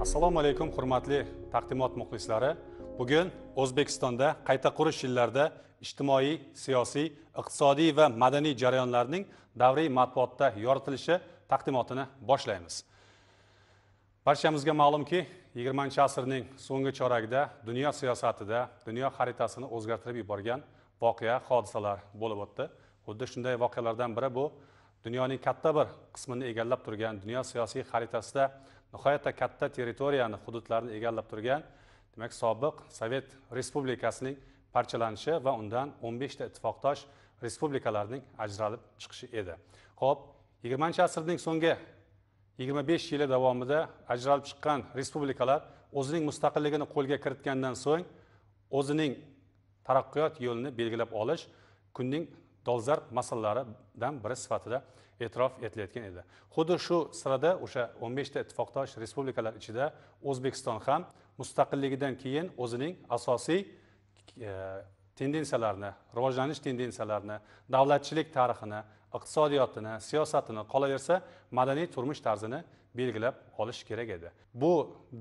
assalomu alaykum hurmatli taqdimot muxlislari bugun o'zbekistonda qayta qurish yillarida ijtimoiy siyosiy iqtisodiy va madaniy jarayonlarning davriy matbuotda yoritilishi taqdimotini boshlaymiz barchamizga ma'lumki yigirmanchi asrning so'nggi choragida dunyo siyosatida dunyo xaritasini o'zgartirib yuborgan voqea hodisalar bo'lib o'tdi xuddi shunday voqealardan biri bu dunyoning katta bir qismini egallab turgan dunyo siyosiy xaritasida nihoyatda katta territoriyani hududlarni egallab turgan demak sobiq sovet respublikasining parchalanishi va undan o'n beshta ittifoqdosh respublikalarning ajralib chiqishi edi ho'p yigirmanchi asrning so'nggi yigirma besh yili davomida ajralib chiqqan respublikalar o'zining mustaqilligini qo'lga kiritgandan so'ng o'zining taraqqiyot yo'lini belgilab olish kunning dolzarb masalalaridan biri sifatida e'tirof etilayotgan edi xuddi shu sirada o'sha o'n beshta ittifoqdosh respublikalar ichida o'zbekiston ham mustaqilligidan keyin o'zining asosiy e, tendensiyalarini rivojlanish tendensiyalarini davlatchilik tarixini iqtisodiyotini siyosatini qolaversa madaniy turmush tarzini belgilab olish kerak edi bu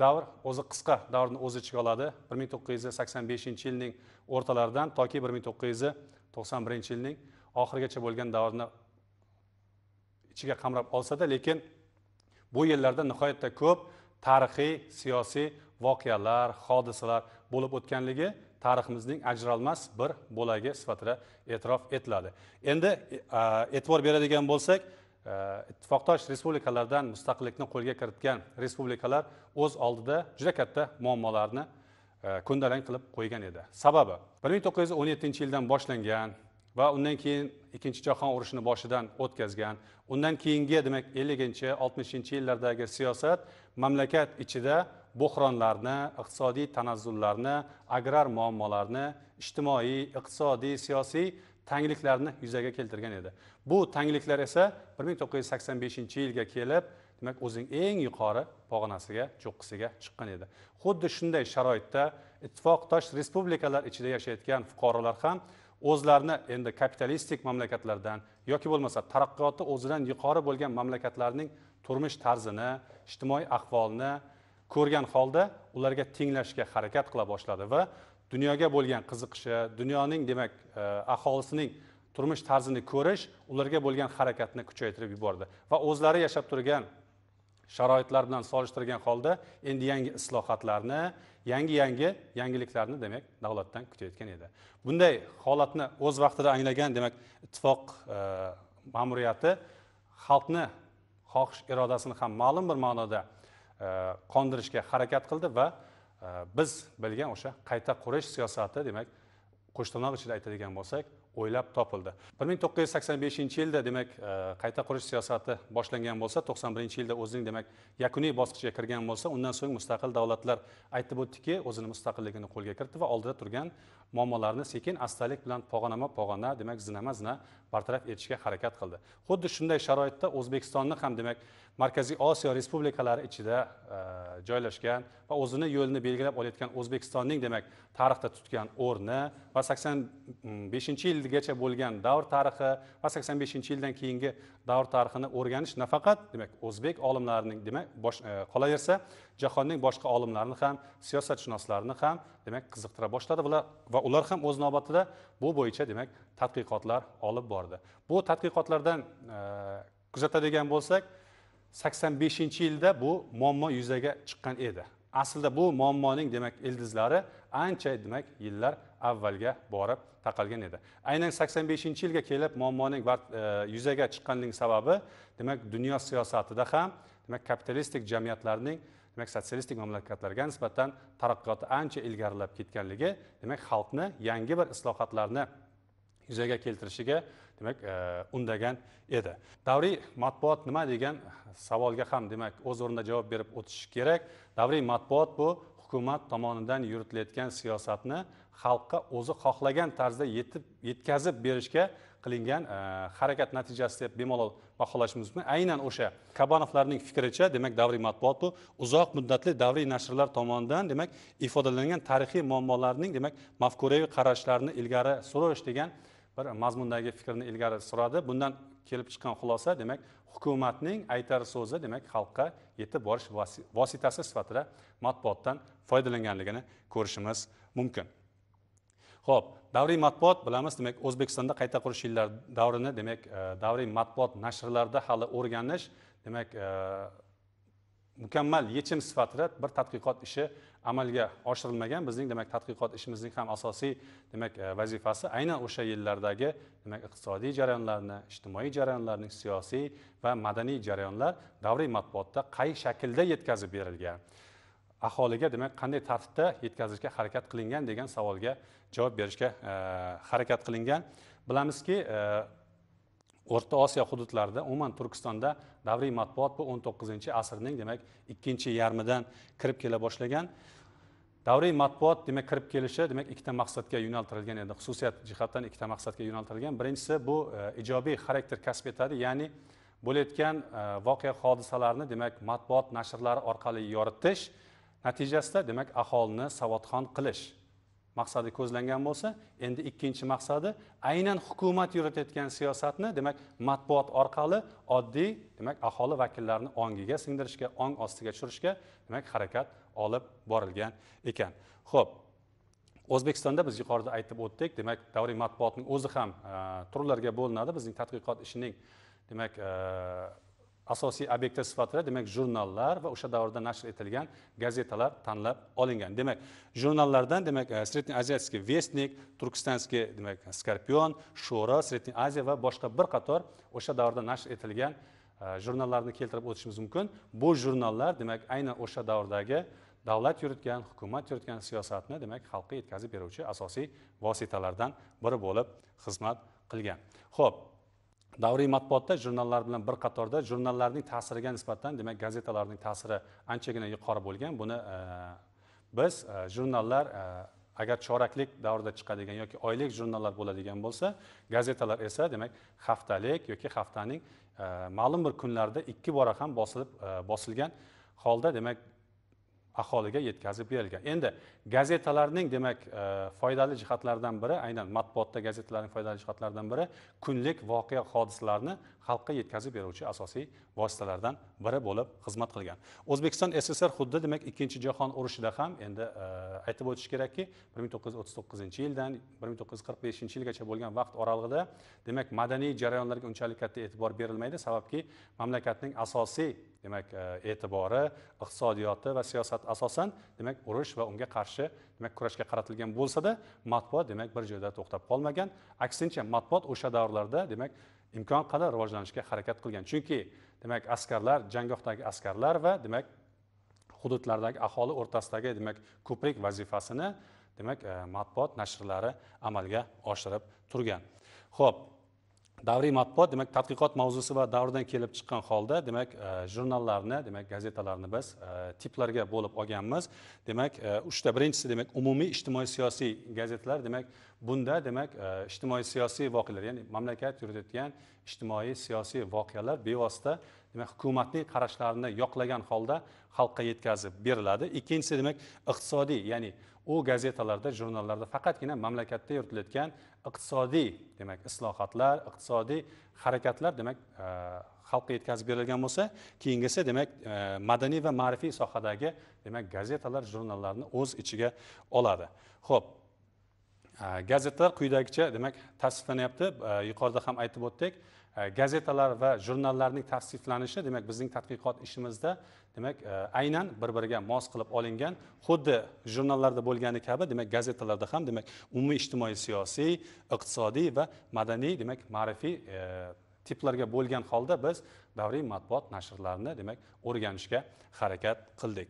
davr o'zi qisqa davrni o'z ichiga oladi bir ming to'qqiz yuz sakson beshinchi yilning o'rtalaridan toki bir ming to'qqiz yuz to'qson birinchi yilning oxirigacha bo'lgan davrni ichiga qamrab olsada lekin bu yillarda nihoyatda ko'p tarixiy siyosiy voqealar hodisalar bo'lib o'tganligi tariximizning ajralmas bir bo'lagi sifatida e'tirof etiladi endi e, e'tibor beradigan bo'lsak e, ittifoqdosh respublikalardan mustaqillikni qo'lga kiritgan respublikalar o'z oldida juda katta muammolarni e, ko'ndalang qilib qo'ygan edi sababi bir ming to'qqiz yuz o'n yettinchi yildan boshlangan va undan keyin ikkinchi jahon urushini boshidan o'tkazgan undan keyingi demak elliginchi oltmishinchi yillardagi siyosat mamlakat ichida bo'hronlarni iqtisodiy tanazzullarni agrar muammolarni ijtimoiy iqtisodiy siyosiy tangliklarni yuzaga keltirgan edi bu tangliklar esa bir ming to'qqiz yuz sakson beshinchi yilga kelib demak o'zining eng yuqori pog'onasiga cho'qqisiga chiqqan edi xuddi shunday sharoitda ittifoqdosh respublikalar ichida yashayotgan fuqarolar ham o'zlarini endi kapitalistik mamlakatlardan yoki bo'lmasa taraqqiyoti o'zidan yuqori bo'lgan mamlakatlarning turmush tarzini ijtimoiy ahvolni ko'rgan holda ularga tenglashga harakat qila boshladi va dunyoga bo'lgan qiziqishi dunyoning demak e, aholisining turmush tarzini ko'rish ularga bo'lgan harakatni kuchaytirib yubordi va o'zlari yashab turgan sharoitlar bilan solishtirgan holda endi yangi islohotlarni yangi yangi yangiliklarni demak davlatdan kutayotgan edi bunday holatni o'z vaqtida anglagan demak ittifoq e, ma'muriyati xalqni xohish irodasini ham ma'lum bir ma'noda e, qondirishga harakat qildi va e, biz bilgan o'sha qayta qurish siyosati demak qo'shtirnoq ichida aytadigan bo'lsak o'ylab topildi bir ming to'qqiz yuz sakson beshinchi yilda demak e, qayta qurish siyosati boshlangan bo'lsa to'qson birinchi yilda o'zining demak yakuniy bosqichiga kirgan bo'lsa undan so'ng mustaqil davlatlar aytib o'tdiki o'zini mustaqilligini qo'lga kiritdi va oldida turgan muammolarni sekin astalik bilan pog'onama pog'ona demak zinama zina bartaraf etishga harakat qildi xuddi shunday sharoitda o'zbekistonni ham demak markaziy osiyo respublikalari ichida e, joylashgan va o'zini yo'lini belgilab olayotgan o'zbekistonning demak tarixda tutgan o'rni va sakson mm, beshinchi yilgacha bo'lgan davr tarixi va sakson beshinchi yildan keyingi davr tarixini o'rganish nafaqat demak o'zbek olimlarining demak e, qolaversa jahonning boshqa olimlarini ham siyosatshunoslarni ham demak qiziqtira boshladi va ular ham o'z navbatida bu bo'yicha demak tadqiqotlar olib bordi bu tadqiqotlardan e, kuzatadigan bo'lsak sakson beshinchi yilda bu muammo yuzaga chiqqan edi aslida bu muammoning demak ildizlari ancha demak yillar avvalga borib taqalgan edi aynan sakson beshinchi yilga kelib muammoning e, yuzaga chiqqanligining sababi demak dunyo siyosatida ham demak kapitalistik jamiyatlarning demak sotsialistik mamlakatlarga nisbatan taraqqiyoti ancha ilgarilab ketganligi demak xalqni yangi bir islohotlarni yuzaga keltirishiga demak e, undagan edi davriy matbuot nima degan savolga ham demak o'z o'rnida javob berib o'tish kerak davriy matbuot bu hukumat tomonidan yuritilayotgan siyosatni xalqqa o'zi xohlagan tarzda yetib yetkazib berishga qilingan e, harakat natijasi deb bemalol baholashimiz mumkin aynan o'sha kabanovlarning fikricha demak davriy matbuot bu uzoq muddatli davriy nashrlar tomonidan demak ifodalangan tarixiy muammolarning demak mafkuraviy qarashlarni ilgari surish degan bir mazmundagi fikrni ilgari suradi bundan kelib chiqqan xulosa demak hukumatning aytar so'zi demak xalqqa yetib borish vositasi sifatida matbuotdan foydalanganligini ko'rishimiz mumkin ho'p davriy matbuot bilamiz demak o'zbekistonda qayta qurish yillar davrini demak e, davriy matbuot nashrlarida hali o'rganish demak e, mukammal yechim sifatida bir tadqiqot ishi amalga oshirilmagan bizning demak tadqiqot ishimizning ham asosiy demak e, vazifasi aynan o'sha yillardagi demak iqtisodiy jarayonlarni ijtimoiy jarayonlarning siyosiy va madaniy jarayonlar davriy matbuotda qay shaklda yetkazib berilgan aholiga demak qanday tartibda yetkazishga harakat qilingan degan savolga javob berishga e, harakat qilingan bilamizki e, o'rta osiyo hududlarida umuman turkistonda davriy matbuot bu o'n to'qqizinchi asrning demak ikkinchi yarmidan kirib kela boshlagan davriy matbuot demak kirib kelishi demak ikkita maqsadga yo'naltirilgan edi xususiyat jihatdan ikkita maqsadga yo'naltirilgan birinchisi bu e, ijobiy xarakter kasb etadi ya'ni bo'layotgan voqea hodisalarni demak matbuot nashrlari orqali yoritish natijasida demak aholini savodxon qilish maqsadi ko'zlangan bo'lsa endi ikkinchi maqsadi aynan hukumat yuritayotgan siyosatni demak matbuot orqali oddiy demak aholi vakillarini ongiga singdirishga ong ostiga tushirishga demak harakat olib borilgan ekan ho'p o'zbekistonda biz yuqorida aytib o'tdik demak davriy matbuotning o'zi ham e, turlarga bo'linadi bizning tadqiqot ishining demak e, asosiy obyekti sifatida demak jurnallar va o'sha davrda nashr etilgan gazetalar tanlab olingan demak jurnallardan demak средний e, азиатский vestnik turkistanskiy demak skorpion sho'ro средний aziya va boshqa bir qator o'sha davrda nashr etilgan e, jurnallarni keltirib o'tishimiz mumkin bu jurnallar demak aynan o'sha davrdagi davlat yuritgan hukumat yuritgan siyosatni demak xalqqa yetkazib beruvchi asosiy vositalardan biri bo'lib xizmat qilgan ho'p davriy matbuotda jurnallar bilan bir qatorda jurnallarning ta'siriga nisbatan demak gazetalarning ta'siri anchagina yuqori bo'lgan buni e, biz e, jurnallar e, agar choraklik davrida chiqadigan yoki oylik jurnallar bo'ladigan bo'lsa gazetalar esa demak haftalik yoki haftaning ma'lum bir kunlarida ikki bora ham bosilib bosilgan holda demak aholiga yetkazib berilgan endi gazetalarning demak e, foydali jihatlaridan biri aynan matbuotda gazetalarning foydali jihatlaridan biri kunlik voqea hodisalarni xalqqa yetkazib beruvchi asosiy vositalardan biri bo'lib xizmat qilgan o'zbekiston sssr xuddi demak ikkinchi jahon urushida ham endi e, aytib o'tish kerakki bir ming to'qqiz yuz o'ttiz to'qqizinchi yildan bir ming to'qqiz yuz qirq beshinchi yilgacha bo'lgan vaqt oralig'ida demak madaniy jarayonlarga unchalik katta e'tibor berilmaydi sababki mamlakatning asosiy demak e, e'tibori iqtisodiyoti va siyosati siyosat asosan demak urush va unga qarshi demak kurashga qaratilgan bo'lsada matbuot demak bir joyda to'xtab qolmagan aksincha matbuot o'sha davrlarda demak imkon qadar rivojlanishga harakat qilgan chunki demak askarlar jangohdagi askarlar va demak hududlardagi aholi o'rtasidagi demak ko'prik vazifasini demak e, matbuot nashrlari amalga oshirib turgan ho'p davriy matbuot demak tadqiqot mavzusi va davridan kelib chiqqan holda demak e, jurnallarni demak gazetalarni biz e, tiplarga bo'lib olganmiz demak e, uchta birinchisi demak umumiy ijtimoiy siyosiy gazetalar demak bunda demak ijtimoiy siyosiy voqealar ya'ni mamlakat yuritayotgan ijtimoiy siyosiy voqealar bevosita demak hukumatning qarashlarini yoqlagan holda xalqqa yetkazib beriladi ikkinchisi demak iqtisodiy ya'ni u gazetalarda jurnallarda faqatgina mamlakatda yuritilayotgan iqtisodiy demak islohotlar iqtisodiy harakatlar demak e, xalqqa yetkazib berilgan bo'lsa keyingisi demak e, madaniy va ma'rifiy sohadagi demak gazetalar jurnallarni o'z ichiga oladi ho'p e, gazetalar quyidagicha demak tasniflanyapti yuqorida ham aytib o'tdik E, gazetalar va jurnallarning tavsiflanishi demak bizning tadqiqot ishimizda demak e, aynan bir biriga mos qilib olingan xuddi jurnallarda bo'lgani kabi demak gazetalarda ham demak umumiy ijtimoiy siyosiy iqtisodiy va madaniy demak ma'rifiy e, tiplarga bo'lgan holda biz davriy matbuot nashrlarini demak o'rganishga harakat qildik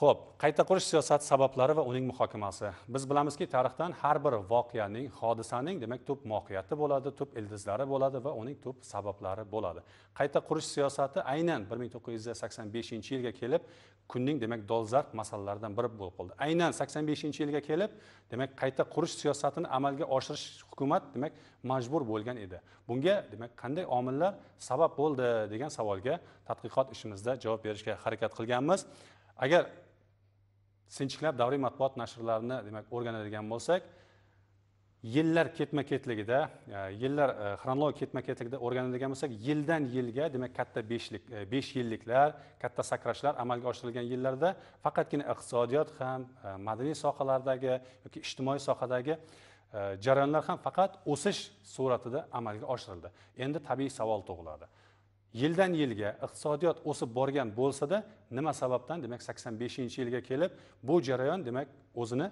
ho'p qayta qurish siyosati sabablari va uning muhokamasi biz bilamizki tarixdan har bir voqeaning hodisaning demak tub mohiyati bo'ladi tub ildizlari bo'ladi va uning tub sabablari bo'ladi qayta qurish siyosati aynan bir ming to'qqiz yuz sakson beshinchi yilga kelib kunning demak dolzarb masalalaridan biri bo'lib qoldi aynan sakson beshinchi yilga kelib demak qayta qurish siyosatini amalga oshirish hukumat demak majbur bo'lgan edi bunga demak qanday omillar sabab bo'ldi degan savolga tadqiqot ishimizda javob berishga harakat qilganmiz agar sinchiklab davriy matbuot nashrlarini demak o'rganadigan bo'lsak yillar ketma ketligida e, yillar e, xronologik ketma ketligida o'rganadigan bo'lsak yildan yilga demak katta beshlik e, besh yilliklar katta sakrashlar amalga oshirilgan yillarda faqatgina iqtisodiyot ham madaniy sohalardagi yoki ijtimoiy sohadagi jarayonlar ham faqat o'sish suratida amalga oshirildi endi tabiiy savol tug'iladi yildan yilga iqtisodiyot o'sib borgan bo'lsada nima sababdan demak sakson beshinchi yilga kelib bu jarayon demak o'zini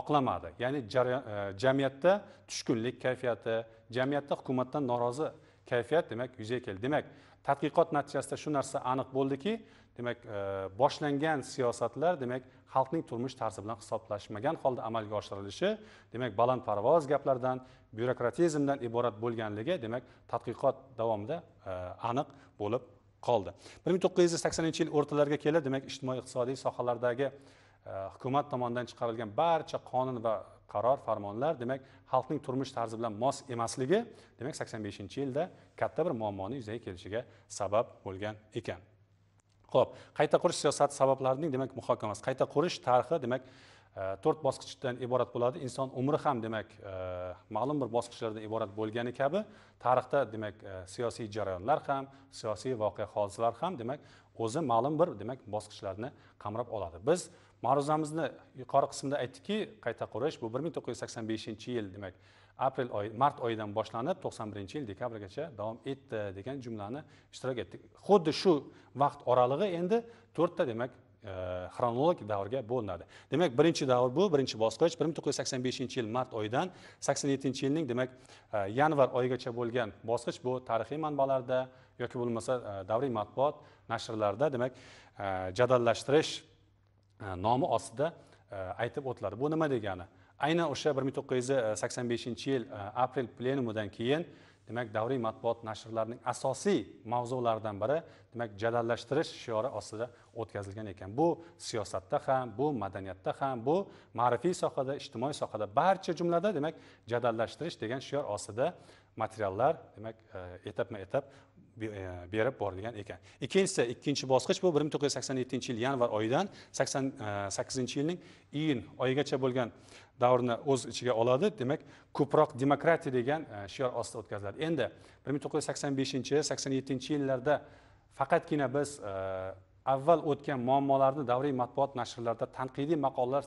oqlamadi ya'ni e, jamiyatda tushkunlik kayfiyati jamiyatda hukumatdan norozi kayfiyat demak yuzaga keldi demak tadqiqot natijasida shu narsa aniq bo'ldiki demak e, boshlangan siyosatlar demak xalqning turmush tarzi bilan hisoblashmagan holda amalga oshirilishi demak balandparvoz gaplardan byurokratizmdan iborat bo'lganligi demak tadqiqot davomida e, aniq bo'lib qoldi bir ming to'qqiz yuz saksoninchi yil o'rtalariga kelib demak ijtimoiy iqtisodiy sohalardagi e, hukumat tomonidan chiqarilgan barcha qonun va qaror farmonlar demak xalqning turmush tarzi bilan mos emasligi demak sakson beshinchi yilda katta bir muammoni yuzaga kelishiga sabab bo'lgan ekan ho'p qayta qurish siyosati sabablarining demak muhokamasi qayta qurish tarixi demak Э, to'rt bosqichdan iborat bo'ladi inson umri ham demak e, ma'lum bir bosqichlardan iborat bo'lgani kabi tarixda demak e, siyosiy jarayonlar ham siyosiy voqea hodisalar ham demak o'zi ma'lum bir demak bosqichlarni qamrab oladi biz ma'ruzamizni yuqori qismda aytdikki qayta qurish bu bir ming to'qqiz yuz sakson beshinchi yil demak aprel oyi mart oyidan boshlanib to'qson birinchi yil dekabrgacha davom etdi degan jumlani ishtirok etdik xuddi shu vaqt oralig'i endi to'rtta demak xronologik davrga bo'linadi demak birinchi davr bu birinchi bosqich bir ming to'qqiz yuz sakson beshinchi yil mart oyidan sakson yettinchi yilning demak yanvar oyigacha bo'lgan bosqich bu tarixiy manbalarda yoki bo'lmasa davriy matbuot nashrlarida demak jadallashtirish nomi ostida aytib o'tiladi bu nima degani aynan o'sha bir ming to'qqiz yuz sakson beshinchi yil aprel plenumidan keyin demak davriy matbuot nashrlarining asosiy mavzularidan biri demak jalallashtirish shiori ostida o'tkazilgan ekan bu siyosatda ham bu madaniyatda ham bu ma'rifiy sohada ijtimoiy sohada barcha jumlada demak jalallashtirish degan shior ostida materiallar demak e, etapma etap berib e, borilgan ekan ikkinchisi ikkinchi bosqich bu bir ming to'qqiz yuz sakson yettinchi yil yanvar oyidan sakson e, sakkizinchi yilning iyun oyigacha bo'lgan davrni o'z ichiga oladi demak ko'proq demokratiya degan e, shior ostida o'tkaziladi endi bir ming to'qqiz yuz sakson beshinchi sakson yettinchi yillarda faqatgina biz avval o'tgan muammolarni davriy matbuot nashrlarida tanqidiy maqolalar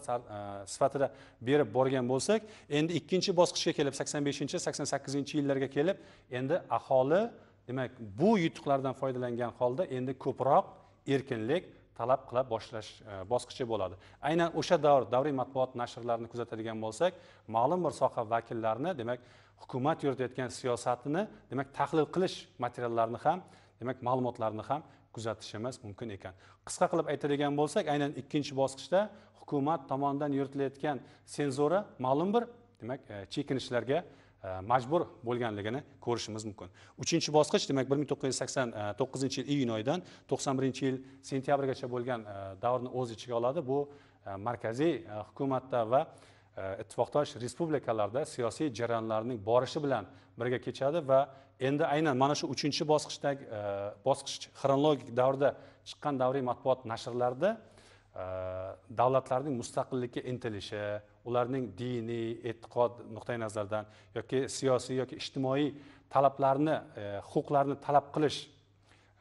sifatida berib borgan bo'lsak endi ikkinchi bosqichga kelib sakson beshinchi sakson sakkizinchi yillarga kelib endi aholi demak bu yutuqlardan foydalangan holda endi ko'proq erkinlik talab qila boshlash e, bosqichi bo'ladi aynan o'sha davr davriy matbuot nashrlarini kuzatadigan bo'lsak ma'lum bir soha vakillarini demak hukumat yuritayotgan siyosatini demak tahlil qilish materiallarini ham demak ma'lumotlarini ham kuzatishimiz mumkin ekan qisqa qilib aytadigan bo'lsak aynan ikkinchi bosqichda hukumat tomonidan yuritilayotgan senzura ma'lum bir demak e, chekinishlarga E, majbur bo'lganligini ko'rishimiz mumkin uchinchi bosqich demak bir ming to'qqiz yuz sakson e, to'qqizinchi yil iyun oyidan to'qson birinchi yil sentyabrgacha bo'lgan e, davrni o'z ichiga oladi bu markaziy hukumatda va ittifoqdosh respublikalarda siyosiy jarayonlarning borishi bilan birga kechadi va endi aynan mana shu uchinchi bosqichdagi bosqich xronologik davrda chiqqan davriy matbuot nashrlarida Э, davlatlarning mustaqillikka intilishi ularning diniy e'tiqod nuqtai nazaridan yoki siyosiy yoki ijtimoiy talablarni e, huquqlarni talab qilish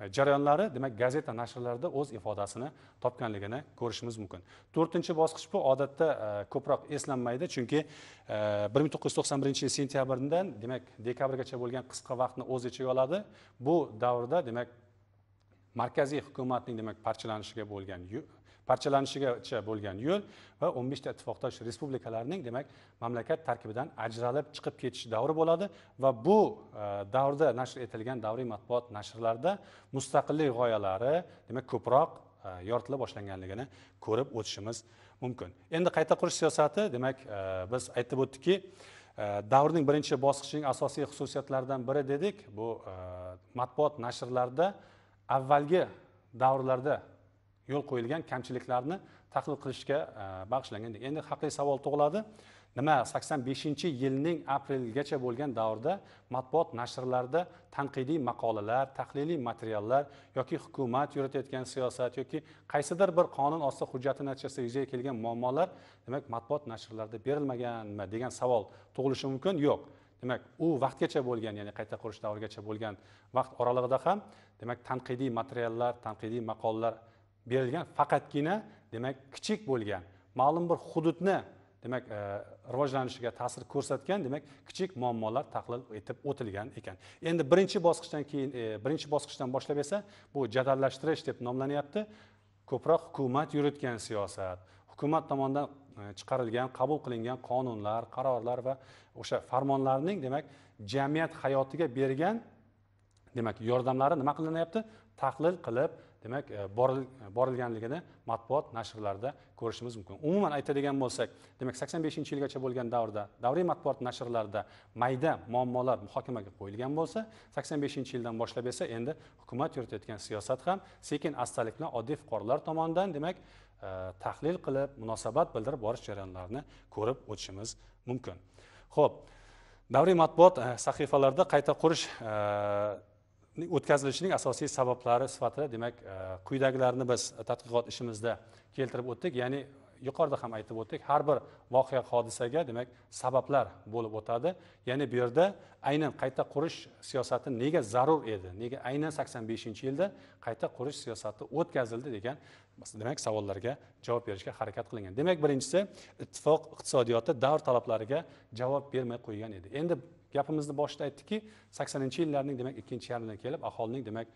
e, jarayonlari demak gazeta nashrlarida o'z ifodasini topganligini ko'rishimiz mumkin to'rtinchi bosqich bu odatda e, ko'proq eslanmaydi chunki bir ming to'qqiz yuz to'qson birinchi yil sentyabrdan demak dekabrgacha bo'lgan qisqa vaqtni o'z ichiga oladi bu davrda demak markaziy hukumatning demak parchalanishiga bo'lgan parchalanishigacha bo'lgan yo'l va o'n beshta ittifoqdosh respublikalarning demak mamlakat tarkibidan ajralib chiqib ketish davri bo'ladi va bu e, davrda nashr etilgan davriy matbuot nashrlarida mustaqillik g'oyalari demak ko'proq e, yoritila boshlanganligini ko'rib o'tishimiz mumkin endi qayta qurish siyosati demak e, biz aytib o'tdikki davrning birinchi bosqichining asosiy xususiyatlaridan biri dedik bu matbuot nashrlarida avvalgi davrlarda yo'l qo'yilgan kamchiliklarni tahlil qilishga e, bag'ishlangan endi haqiqiy savol tug'iladi nima sakson beshinchi yilning aprelgacha bo'lgan davrda matbuot nashrlarida tanqidiy maqolalar tahliliy materiallar yoki hukumat yuritayotgan siyosat yoki qaysidir bir qonun osti hujjati natijasida yuzaga kelgan muammolar demak matbuot nashrlarida berilmaganmi degan savol tug'ilishi mumkin yo'q demak u vaqtgacha bo'lgan ya'ni qayta qurish davrigacha bo'lgan vaqt oralig'ida ham demak tanqidiy materiallar tanqidiy maqolalar berilgan faqatgina demak kichik bo'lgan ma'lum bir hududni demak e, rivojlanishiga ta'sir ko'rsatgan demak kichik muammolar tahlil etib o'tilgan ekan endi birinchi bosqichdan keyin e, birinchi bosqichdan boshlab esa bu jadallashtirish deb nomlanyapti ko'proq hukumat yuritgan siyosat hukumat tomonidan e, chiqarilgan qabul qilingan qonunlar qarorlar va o'sha farmonlarning demak jamiyat hayotiga bergan demak yordamlari nima qilinyapti tahlil qilib demak e, e, borilganligini matbuot nashrlarida ko'rishimiz mumkin umuman aytadigan bo'lsak demak sakson beshinchi yilgacha bo'lgan davrda davriy matbuot nashrlarida mayda muammolar muhokamaga qo'yilgan bo'lsa sakson beshinchi yildan boshlab esa endi hukumat yuritayotgan siyosat ham sekin astalik bilan oddiy fuqarolar tomonidan demak e, tahlil qilib munosabat bildirib borish jarayonlarini ko'rib o'tishimiz mumkin ho'p davriy matbuot sahifalarida qayta qurish o'tkazilishining asosiy sabablari sifatida demak e, quyidagilarni biz tadqiqot ishimizda keltirib o'tdik ya'ni yuqorida ham aytib o'tdik har bir voqea hodisaga demak sabablar bo'lib o'tadi ya'ni bu yerda aynan qayta qurish siyosati nega zarur edi nega aynan sakson beshinchi yilda qayta qurish siyosati o'tkazildi degan demak savollarga javob berishga harakat qilingan demak birinchisi ittifoq iqtisodiyoti davr talablariga javob bermay qo'ygan edi endi gapimizni boshida aytdikki saksoninchi yillarning demak ikkinchi yarmidan kelib aholining demak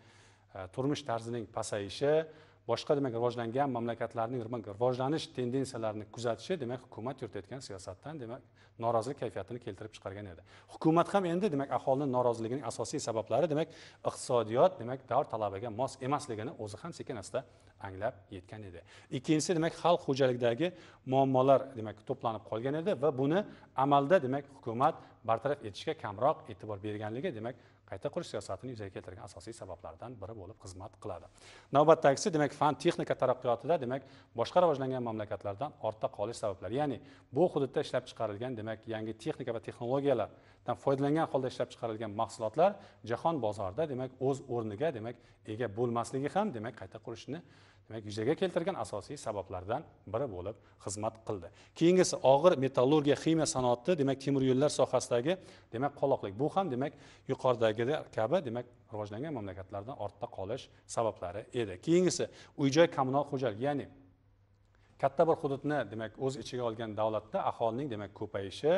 e, turmush tarzining pasayishi boshqa demak rivojlangan mamlakatlarning rivojlanish tendensiyalarini kuzatishi demak hukumat yuritayotgan siyosatdan demak norozilik kayfiyatini keltirib chiqargan edi hukumat ham endi demak aholini noroziligining asosiy sabablari demak iqtisodiyot demak davr talabiga mos emasligini o'zi ham sekin asta anglab yetgan edi ikkinchisi demak xalq xo'jaligidagi muammolar demak to'planib qolgan edi va buni amalda demak hukumat bartaraf etishga kamroq e'tibor berganligi demak qayta qurish siyosatini yuzaga keltirgan asosiy sabablardan biri bo'lib xizmat qiladi navbatdagisi demak fan texnika taraqqiyotida demak boshqa rivojlangan mamlakatlardan ortda qolish sabablari ya'ni bu hududda ishlab chiqarilgan demak yangi texnika va texnologiyalardan foydalangan holda ishlab chiqarilgan mahsulotlar jahon bozorida demak o'z o'rniga demak ega bo'lmasligi ham demak qayta qurishni demak yuzaga keltirgan asosiy sabablardan biri bo'lib xizmat qildi keyingisi og'ir metallurgiya ximiya sanoati demak temir yo'llar sohasidagi demak qoloqlik bu ham demak yuqoridagi kabi demak rivojlangan mamlakatlardan ortda qolish sabablari edi keyingisi uy joy kommunal xo'jalik ya'ni katta bir hududni demak o'z ichiga olgan davlatda aholining demak ko'payishi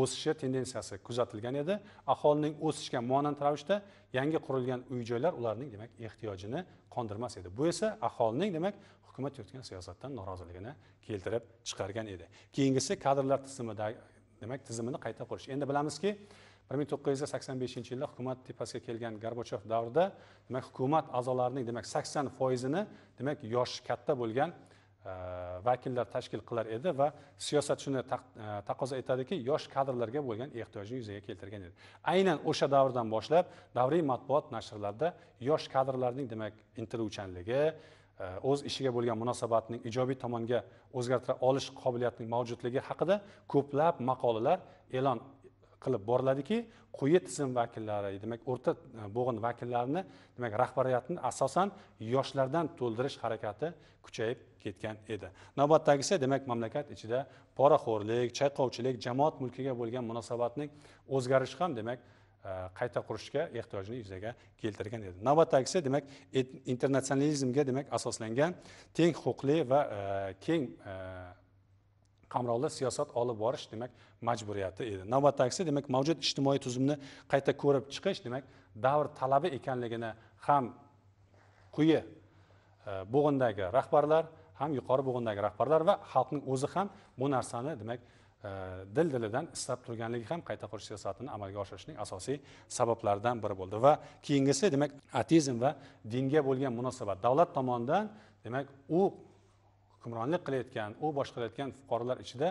o'sishi tendensiyasi kuzatilgan edi aholining o'sishiga monand ravishda yangi qurilgan uy joylar ularning demak ehtiyojini qondirmas edi bu esa aholining demak hukumat yuritgan siyosatdan noroziligini keltirib chiqargan edi keyingisi kadrlar tizimida demak tizimini qayta qurish endi bilamizki bir ming to'qqiz yuz sakson beshinchi yilda hukumat tepasiga kelgan gorbachev davrida demak hukumat a'zolarining demak sakson foizini demak yoshi katta bo'lgan E, vakillar tashkil qilar edi va siyosat shuni e, taqozo etadiki yosh kadrlarga bo'lgan ehtiyojni yuzaga keltirgan edi aynan o'sha davrdan boshlab davriy matbuot nashrlarida yosh kadrlarning demak intiluvchanligi e, o'z ishiga bo'lgan munosabatning ijobiy tomonga o'zgartira olish qobiliyatining mavjudligi haqida ko'plab maqolalar e'lon qilib boriladiki quyi tizim vakillari demak o'rta e, bo'g'in vakillarini demak rahbariyatni asosan yoshlardan to'ldirish harakati kuchayib ketgan edi navbatdagisi demak mamlakat ichida poraxo'rlik chayqovchilik jamoat mulkiga bo'lgan munosabatning o'zgarishi ham demak e, qayta qurishga ehtiyojni yuzaga keltirgan edi navbatdagisi demak internatsionalizmga demak asoslangan teng huquqli va e, keng qamrovli siyosat olib borish demak majburiyati edi navbatdagisi demak mavjud ijtimoiy tuzumni qayta ko'rib chiqish demak davr talabi ekanligini ham quyi e, bo'g'indagi rahbarlar ham yuqori bo'g'indagi rahbarlar va xalqning o'zi ham bu narsani demak e, dil dilidan istab turganligi ham qayta qurish siyosatini amalga oshirishning asosiy sabablaridan biri bo'ldi va keyingisi demak ateizm va dinga bo'lgan munosabat davlat tomonidan demak u hukmronlik qilayotgan u boshqarayotgan fuqarolar ichida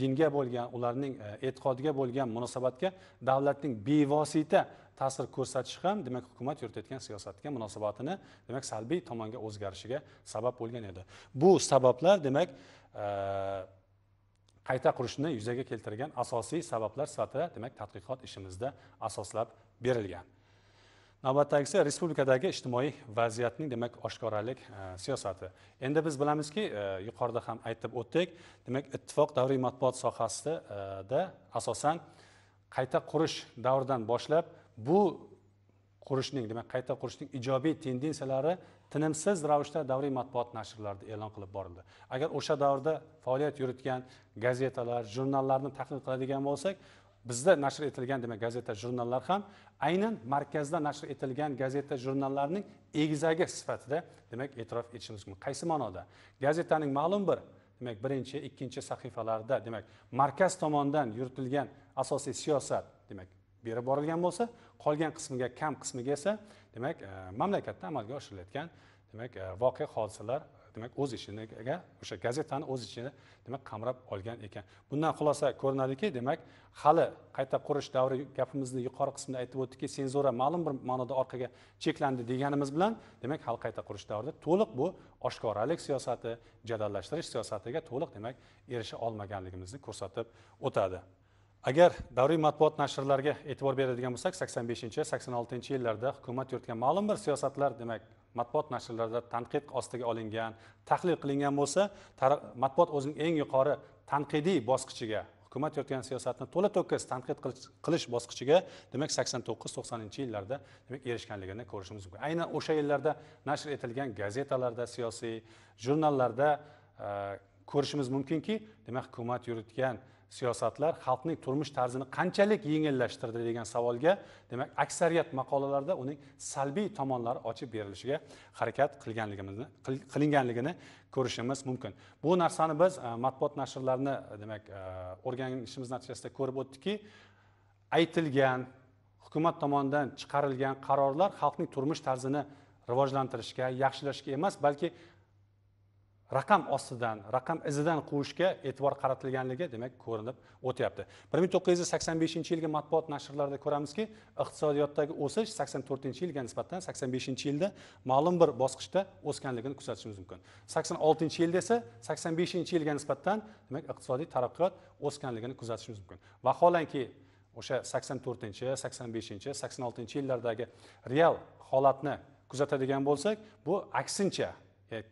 dinga bo'lgan ularning e, e'tiqodiga bo'lgan munosabatga davlatning bevosita ta'sir ko'rsatishi ham demak hukumat yuritayotgan siyosatga munosabatini demak salbiy tomonga o'zgarishiga sabab bo'lgan edi bu sabablar demak e, qayta qurishni yuzaga keltirgan asosiy sabablar sifatida demak tadqiqot ishimizda asoslab berilgan navbatdagisi respublikadagi ijtimoiy vaziyatning demak oshkoralik e, siyosati endi biz bilamizki e, yuqorida ham aytib o'tdik demak ittifoq davriy matbuot sohasida e, asosan qayta qurish davridan boshlab bu qurishning demak qayta qurishning ijobiy tendensiyalari tinimsiz ravishda davriy matbuot nashrlarida e'lon qilib borildi agar o'sha davrda faoliyat yuritgan gazetalar jurnallarni tahlil qiladigan bo'lsak bizda nashr etilgan demak gazeta jurnallar ham aynan markazda nashr etilgan gazeta jurnallarning egizagi sifatida demak e'tirof etishimiz mumkin qaysi ma'noda gazetaning ma'lum bir demak birinchi ikkinchi sahifalarida demak markaz tomonidan yuritilgan asosiy siyosat demak berib borilgan bo'lsa qolgan qismiga kam qismiga esa demak e, mamlakatda amalga oshirilayotgan demak e, voqea hodisalar demak o'z ichiga o'sha gazetani o'z ichiga demak qamrab olgan ekan bundan xulosa ko'rinadiki demak hali qayta qurish davri gapimizni yuqori qismida aytib o'tdikki senzura ma'lum bir ma'noda orqaga cheklandi deganimiz bilan demak hali qayta qurish davrida to'liq bu oshkoralik siyosati jadallashtirish siyosatiga to'liq demak erisha olmaganligimizni ko'rsatib o'tadi agar davriy matbuot nashrlariga e'tibor beradigan bo'lsak sakson beshinchi sakson oltinchi yillarda hukumat yuritgan ma'lum bir siyosatlar demak matbuot nashrlarida tanqid ostiga olingan tahlil qilingan bo'lsa matbuot o'zining eng yuqori tanqidiy bosqichiga hukumat yuritgan siyosatni to'la to'kis tanqid qilish bosqichiga demak sakson to'qqiz to'qsoninchi yillarda demak erishganligini ko'rishimiz mumkin aynan o'sha yillarda nashr etilgan gazetalarda siyosiy jurnallarda eh, ko'rishimiz mumkinki demak hukumat yuritgan siyosatlar xalqning turmush tarzini qanchalik yengillashtirdi degan savolga demak aksariyat maqolalarda uning salbiy tomonlari ochib berilishiga harakat qilganligimizni qilinganligini ko'rishimiz mumkin bu narsani biz e, matbuot nashrlarini demak e, o'rganishimiz natijasida ko'rib o'tdikki aytilgan hukumat tomonidan chiqarilgan qarorlar xalqning turmush tarzini rivojlantirishga yaxshilashga emas balki raqam ostidan raqam izidan quvishga e'tibor qaratilganligi demak ko'rinib o'tyapti bir ming to'qqiz yuz sakson beshinchi yilgi matbuot nashrlarida ko'ramizki iqtisodiyotdagi o'sish sakson to'rtinchi yilga nisbatan sakson beshinchi yilda ma'lum bir bosqichda o'sganligini kuzatishimiz mumkin sakson oltinchi yilda esa sakson beshinchi yilga nisbatan demak iqtisodiy taraqqiyot o'sganligini kuzatishimiz mumkin vaholanki o'sha sakson to'rtinchi sakson beshinchi sakson oltinchi yillardagi real holatni kuzatadigan bo'lsak bu aksincha E,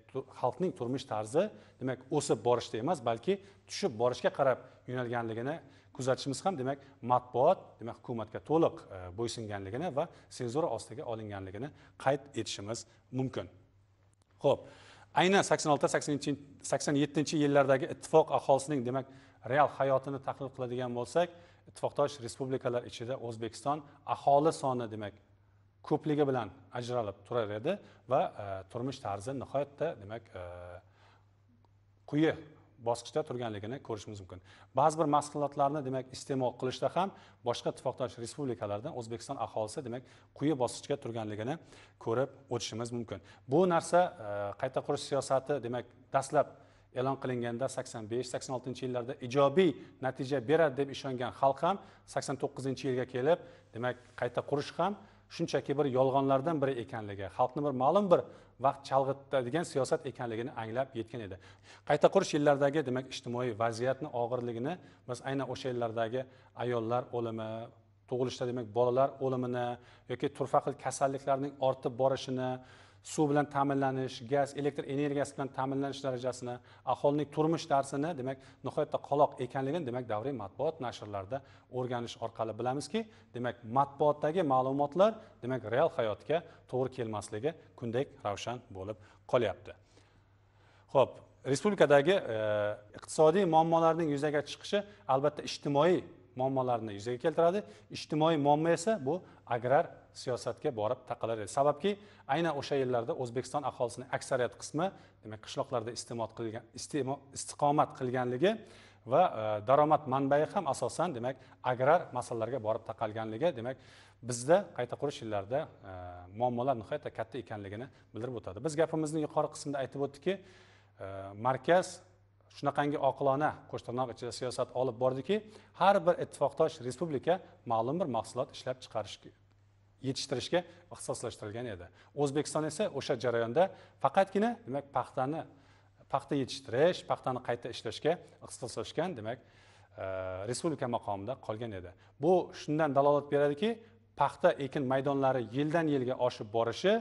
xalqning turmush tarzi demak o'sib borishda emas balki tushib borishga qarab yo'nalganligini kuzatishimiz ham demak matbuot demak hukumatga to'liq e, bo'ysunganligini va senzura ostiga olinganligini qayd etishimiz mumkin ho'p aynan sakson olti sakson yettinchi yillardagi ittifoq aholisining demak real hayotini tahlil qiladigan bo'lsak ittifoqdosh respublikalar ichida o'zbekiston aholi soni demak ko'pligi bilan ajralib turar edi va e, turmush tarzi nihoyatda demak e, quyi bosqichda turganligini ko'rishimiz mumkin ba'zi bir mahsulotlarni demak iste'mol qilishda ham boshqa ittifoqdosh respublikalardan o'zbekiston aholisi demak quyi bosqichga turganligini ko'rib o'tishimiz mumkin bu narsa e, qayta qurish siyosati demak dastlab e'lon qilinganda sakson besh sakson oltinchi yillarda ijobiy natija beradi deb ishongan xalq ham sakson to'qqizinchi yilga kelib demak qayta qurish ham shunchaki bir yolg'onlardan biri ekanligi xalqni bir ma'lum bir vaqt chalg'itadigan siyosat ekanligini anglab yetgan edi qayta qurish yillaridagi demak ijtimoiy vaziyatni og'irligini biz aynan o'sha yillardagi ayollar o'limi tug'ilishda demak bolalar o'limini yoki turfa xil kasalliklarning ortib borishini suv bilan ta'minlanish gaz elektr energiyasi bilan ta'minlanish darajasini aholining turmush tarzini demak nihoyatda qoloq ekanligini demak davriy matbuot nashrlarida o'rganish orqali bilamizki demak matbuotdagi ma'lumotlar demak real hayotga to'g'ri kelmasligi kundek ravshan bo'lib qolyapti ho'p respublikadagi e, iqtisodiy muammolarning yuzaga chiqishi albatta ijtimoiy muammolarni yuzaga keltiradi ijtimoiy muammo esa bu agrar siyosatga borib taqalar edi sababki aynan o'sha yillarda o'zbekiston aholisini aksariyat qismi demak qishloqlarda iste'mol qilgan istiqomat qilganligi va e, daromad manbai ham asosan demak agrar masalalarga borib taqalganligi demak bizda qayta qurish yillarida e, muammolar nihoyatda katta ekanligini bildirib o'tadi biz gapimizni yuqori qismida aytib o'tdikki e, markaz shunaqangi oqilona qo'shtirnoq ichida siyosat olib bordiki har bir ittifoqdosh respublika ma'lum bir mahsulot ishlab chiqarish yetishtirishga ixtisoslashtirilgan edi o'zbekiston esa o'sha jarayonda faqatgina demak paxtani paxta yetishtirish paxtani qayta ishlashga ixtisoslashgan demak e, respublika maqomida qolgan edi bu shundan dalolat beradiki paxta ekin maydonlari yildan yilga oshib borishi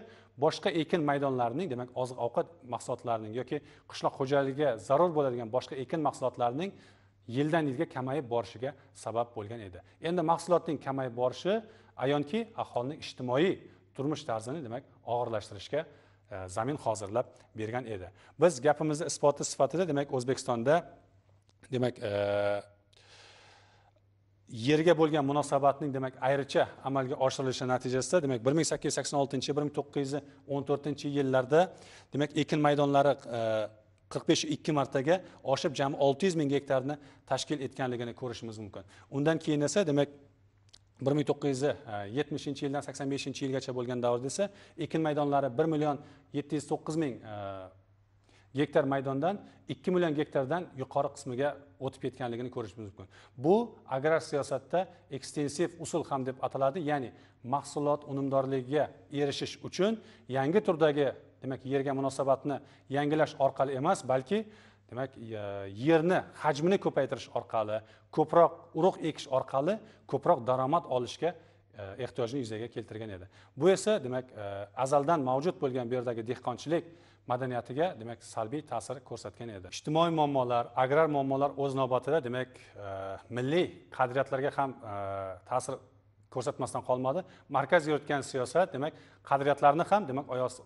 boshqa ekin maydonlarining demak oziq ovqat mahsulotlarining yoki qishloq xo'jaligiga zarur bo'ladigan boshqa ekin mahsulotlarining yildan yilga kamayib borishiga sabab bo'lgan edi endi mahsulotning kamayib borishi ayonki aholini ijtimoiy turmush tarzini demak og'irlashtirishga e, zamin hozirlab bergan edi biz gapimizni isboti sifatida demak o'zbekistonda demak e, yerga bo'lgan munosabatning demak ayricha amalga oshirilishi natijasida demak bir ming sakkiz yuz sakson oltinchi bir ming to'qqiz yuz o'n to'rtinchi yillarda demak ekin maydonlari e, qirq besh ikki martaga oshib jami olti yuz ming gektarni tashkil etganligini ko'rishimiz mumkin undan keyin esa demak bir ming to'qqiz yuz yetmishinchi yildan sakson beshinchi yilgacha bo'lgan davrda esa ekin maydonlari bir million yetti yuz to'qqiz ming e, gektar maydondan ikki million gektardan yuqori qismiga o'tib ketganligini ko'rishimiz mumkin bu agrar siyosatda ekstensiv usul ham deb ataladi ya'ni mahsulot unumdorligiga erishish uchun yangi turdagi demak yerga munosabatni yangilash orqali emas balki demak e, yerni hajmini ko'paytirish orqali ko'proq urug' ekish orqali ko'proq daromad olishga e, ehtiyojni yuzaga keltirgan edi bu esa demak e, azaldan mavjud bo'lgan bu yerdagi dehqonchilik madaniyatiga demak salbiy ta'sir ko'rsatgan edi ijtimoiy muammolar agrar muammolar o'z navbatida demak milliy qadriyatlarga ham ta'sir ko'rsatmasdan qolmadi markaz yuritgan siyosat demak qadriyatlarni ham demak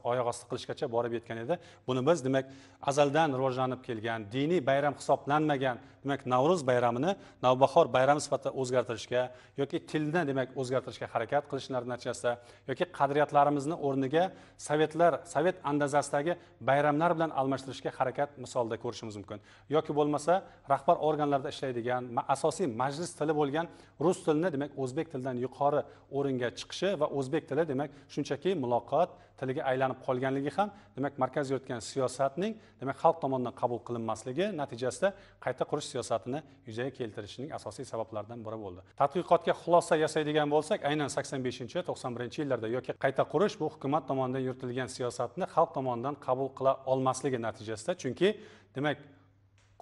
oyoq osti qilishgacha borib yetgan edi buni biz demak azaldan rivojlanib kelgan diniy bayram hisoblanmagan demak navro'z bayramini navbahor bayrami sifatida o'zgartirishga yoki tilni demak o'zgartirishga harakat qilishlari natijasida yoki qadriyatlarimizni o'rniga sovetlar sovet andazasidagi bayramlar bilan almashtirishga harakat misolida ko'rishimiz mumkin yoki bo'lmasa rahbar organlarda ishlaydigan asosiy majlis tili bo'lgan rus tilini demak o'zbek tilidan yuqori o'ringa chiqishi va o'zbek tili demak shunchaki yoki muloqot tiliga aylanib qolganligi ham demak markaz yuritgan siyosatning demak xalq tomonidan qabul qilinmasligi natijasida qayta qurish siyosatini yuzaga keltirishining asosiy sabablaridan biri bo'ldi tadqiqotga xulosa yasaydigan bo'lsak aynan sakson beshinchi to'qson birinchi yillarda yoki qayta qurish bu hukumat tomonidan yuritilgan siyosatni xalq tomonidan qabul qila olmasligi natijasida chunki demak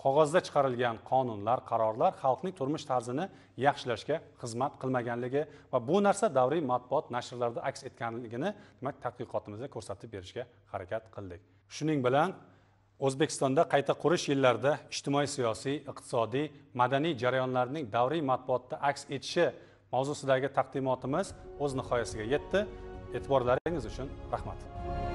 qog'ozda chiqarilgan qonunlar qarorlar xalqning turmush tarzini yaxshilashga xizmat qilmaganligi va bu narsa davriy matbuot nashrlarida aks etganligini demak tadqiqotimizda ko'rsatib berishga harakat qildik shuning bilan o'zbekistonda qayta qurish yillarida ijtimoiy siyosiy iqtisodiy madaniy jarayonlarning davriy matbuotda aks etishi mavzusidagi taqdimotimiz o'z nihoyasiga yetdi e'tiborlaringiz uchun rahmat